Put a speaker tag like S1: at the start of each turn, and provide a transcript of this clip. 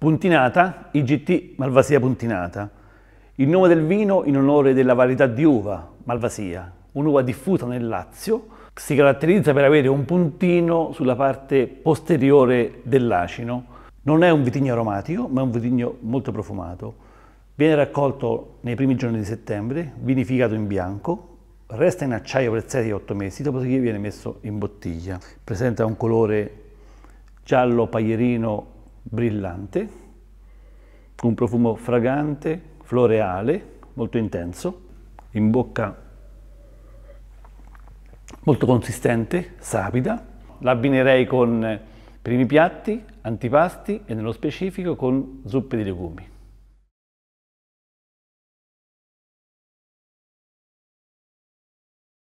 S1: Puntinata, IGT Malvasia Puntinata. Il nome del vino in onore della varietà di uva, Malvasia, un'uva diffusa nel Lazio, si caratterizza per avere un puntino sulla parte posteriore dell'acino. Non è un vitigno aromatico, ma è un vitigno molto profumato. Viene raccolto nei primi giorni di settembre, vinificato in bianco, resta in acciaio per 6-8 mesi, dopodiché viene messo in bottiglia. Presenta un colore giallo paglierino brillante, un profumo fragante, floreale, molto intenso, in bocca molto consistente, sapida. L'abbinerei con primi piatti, antipasti e nello specifico con zuppe di legumi.